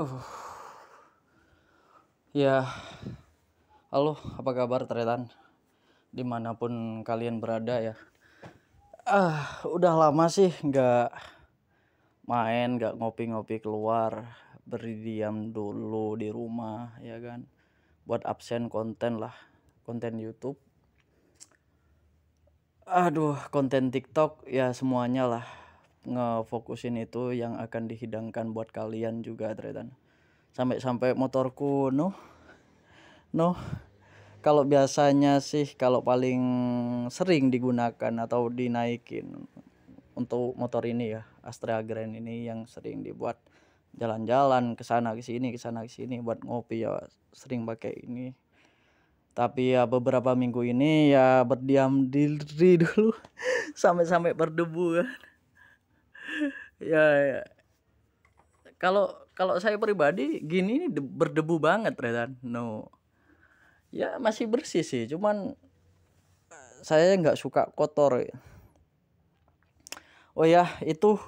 Uh. Ya, halo, apa kabar Tretan? Dimanapun kalian berada ya. Ah, uh, udah lama sih nggak main, nggak ngopi-ngopi keluar, berdiam dulu di rumah ya kan. Buat absen konten lah, konten YouTube. Aduh, konten TikTok ya semuanya lah ngefokusin itu yang akan dihidangkan buat kalian juga tretan sampai sampai motorku noh noh kalau biasanya sih kalau paling sering digunakan atau dinaikin untuk motor ini ya Astrea Grand ini yang sering dibuat jalan-jalan ke sana ke sini ke sana ke sini buat ngopi ya sering pakai ini tapi ya beberapa minggu ini ya berdiam diri dulu sampai-sampai berdebu kan ya, ya. Kalau kalau saya pribadi gini ini berdebu banget Redan. No. Ya masih bersih sih, cuman eh, saya nggak suka kotor. Oh ya, itu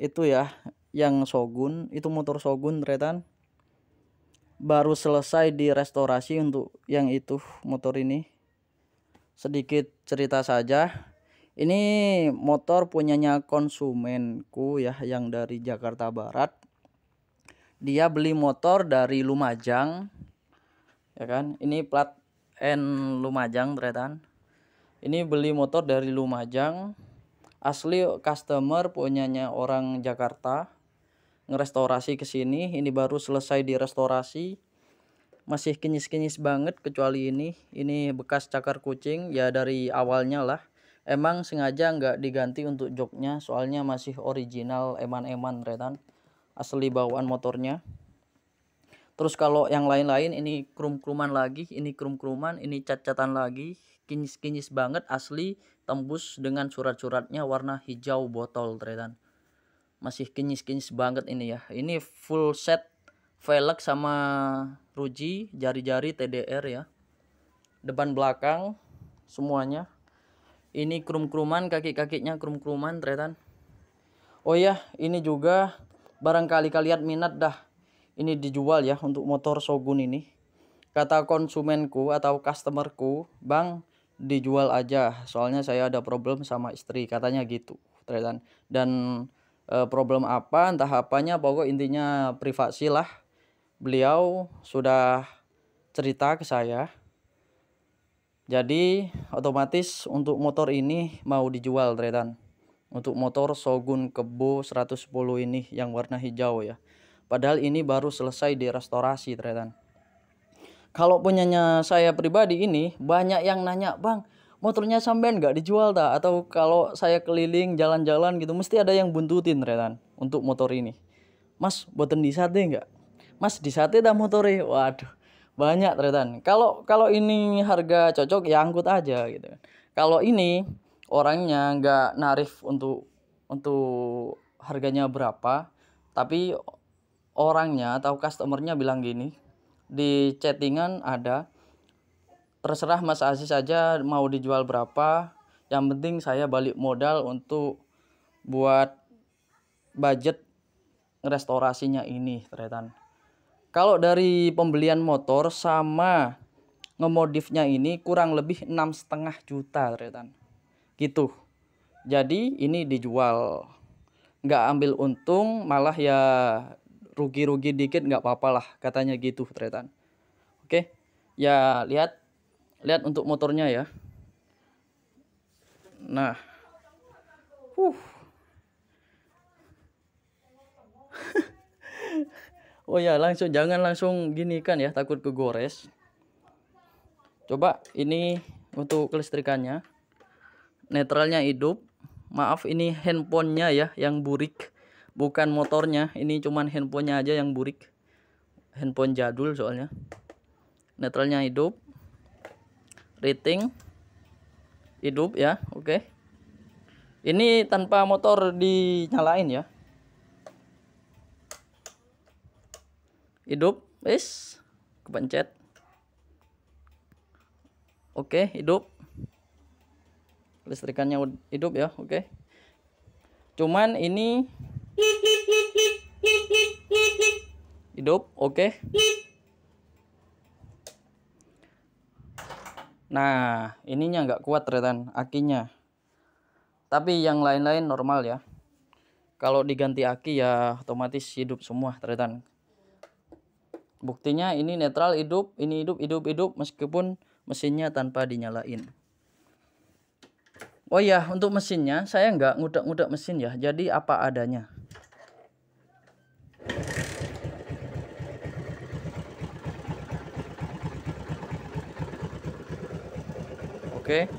itu ya yang Shogun, itu motor Shogun Redan baru selesai di restorasi untuk yang itu motor ini. Sedikit cerita saja ini motor punyanya konsumenku ya yang dari Jakarta Barat. Dia beli motor dari Lumajang. Ya kan? Ini plat N Lumajang ternyata. Ini beli motor dari Lumajang. Asli customer punyanya orang Jakarta. Ngerestorasi ke sini, ini baru selesai di restorasi masih kinis-kinis banget kecuali ini ini bekas cakar kucing ya dari awalnya lah emang sengaja nggak diganti untuk joknya soalnya masih original eman-eman retan asli bawaan motornya terus kalau yang lain-lain ini krum-kruman lagi ini krum-kruman ini cat-catan lagi kinis-kinis banget asli tembus dengan surat-suratnya warna hijau botol retan masih kinis-kinis banget ini ya ini full set velg sama ruji jari-jari TDR ya depan belakang semuanya ini krum-kruman kaki-kakinya krum-kruman tretan oh ya ini juga barangkali kalian minat dah ini dijual ya untuk motor Shogun ini kata konsumenku atau customerku bang dijual aja soalnya saya ada problem sama istri katanya gitu tretan dan e, problem apa entah apanya pokok intinya privasi lah beliau sudah cerita ke saya jadi otomatis untuk motor ini mau dijual tretan. Untuk motor Shogun Kebo 110 ini yang warna hijau ya. Padahal ini baru selesai direstorasi tretan. Kalau punyanya saya pribadi ini banyak yang nanya, "Bang, motornya sampean nggak dijual tak?" Atau kalau saya keliling jalan-jalan gitu mesti ada yang buntutin tretan untuk motor ini. Mas, buatan disate nggak? Mas disate dah ya, Waduh, banyak ternyata kalau kalau ini harga cocok ya angkut aja gitu kan. kalau ini orangnya nggak narif untuk untuk harganya berapa tapi orangnya atau customernya bilang gini di chattingan ada terserah Mas Aziz saja mau dijual berapa yang penting saya balik modal untuk buat budget restorasinya ini ternyata kalau dari pembelian motor sama ngemodifnya ini kurang lebih enam setengah juta ternyata. Gitu. Jadi ini dijual. Nggak ambil untung, malah ya rugi-rugi dikit nggak apa-apa lah katanya gitu ternyata. Oke, ya lihat lihat untuk motornya ya. Nah, oh ya langsung jangan langsung gini kan ya takut kegores coba ini untuk kelistrikannya netralnya hidup maaf ini handphonenya ya yang burik bukan motornya ini cuman handphonenya aja yang burik handphone jadul soalnya netralnya hidup rating hidup ya oke okay. ini tanpa motor dinyalain ya hidup is kepencet oke okay, hidup listrikannya hidup ya oke okay. cuman ini hidup oke okay. nah ininya nggak kuat retan akinya tapi yang lain-lain normal ya kalau diganti aki ya otomatis hidup semua teretan Buktinya ini netral hidup, ini hidup, hidup, hidup meskipun mesinnya tanpa dinyalain. Oh iya, untuk mesinnya saya nggak ngudak-ngudak mesin ya, jadi apa adanya. Oke.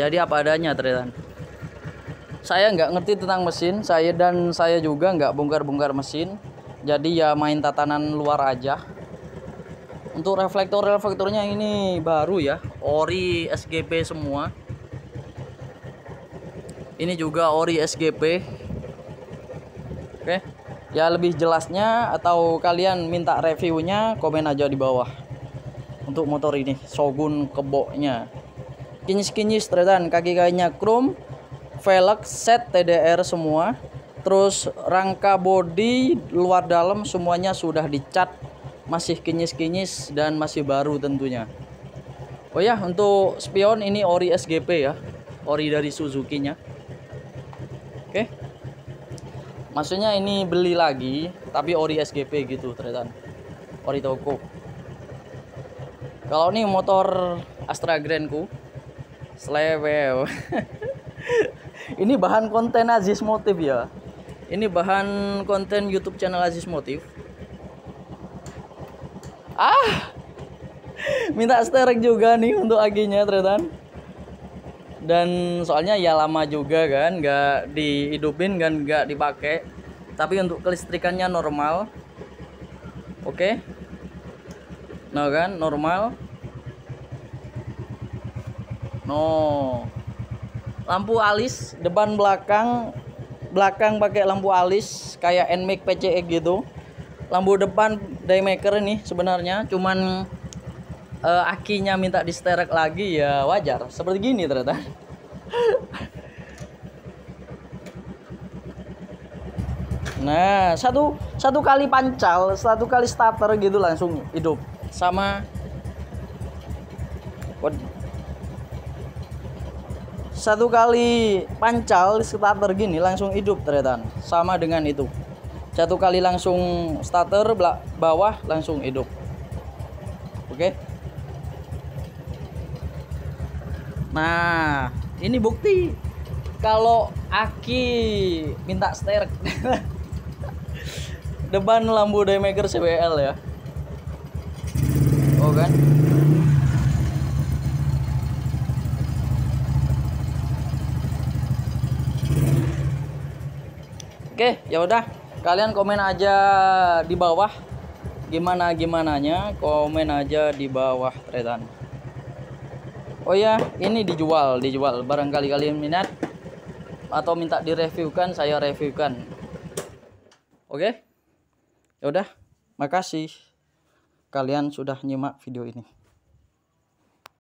Jadi apa adanya, ternyata saya nggak ngerti tentang mesin saya dan saya juga nggak bongkar-bongkar mesin jadi ya main tatanan luar aja untuk reflektor reflektornya ini baru ya ori SGP semua ini juga ori SGP oke ya lebih jelasnya atau kalian minta reviewnya komen aja di bawah untuk motor ini Shogun keboknya Kinis-kinis, tretan kaki-kakinya chrome velg set TDR semua terus rangka bodi luar dalam semuanya sudah dicat masih kinyis-kinyis dan masih baru tentunya oh ya untuk spion ini ori SGP ya ori dari Suzuki nya oke maksudnya ini beli lagi tapi ori SGP gitu ternyata ori toko kalau ini motor Astra Grandku slewew ini bahan konten Aziz Motif ya ini bahan konten YouTube channel Aziz Motif ah minta sterek juga nih untuk aginya ternyata dan soalnya ya lama juga kan nggak dihidupin kan nggak dipakai tapi untuk kelistrikannya normal oke okay? nah kan normal no lampu alis depan belakang belakang pakai lampu alis kayak NMAX PCX gitu lampu depan daymaker ini sebenarnya cuman uh, akinya minta di sterek lagi ya wajar seperti gini ternyata nah satu satu kali pancal satu kali starter gitu langsung hidup sama satu kali pancal starter gini langsung hidup ternyata sama dengan itu satu kali langsung starter belak bawah langsung hidup oke okay. nah ini bukti kalau aki minta sterk depan lampu daymaker CBL ya oh kan Oke, ya udah. Kalian komen aja di bawah gimana gimananya, komen aja di bawah tretan. Oh ya, ini dijual, dijual. Barangkali kalian minat atau minta direviewkan, saya reviewkan. Oke? Ya udah. Makasih kalian sudah nyimak video ini.